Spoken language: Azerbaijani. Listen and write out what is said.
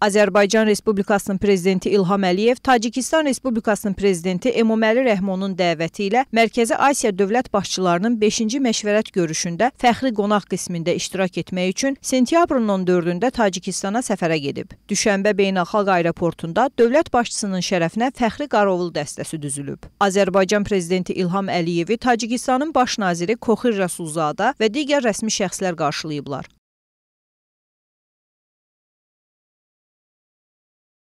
Azərbaycan Respublikasının prezidenti İlham Əliyev Tacikistan Respublikasının prezidenti Emomali Rəhmonun dəvəti ilə Mərkəzi Asiya dövlət başçılarının 5-ci məşvərət görüşündə fəxri qonaq qismində iştirak etmək üçün sentyabrın 14-də Tacikistana səfərə gedib. Düşənbə Beynəlxalq Aeroportunda dövlət başçısının şərəfinə fəxri qarovul dəstəsi düzülüb. Azərbaycan prezidenti İlham Əliyevi Tacikistanın baş naziri Koxir Rəsulzadə və digər rəsmi şəxslər qarşılayıblar.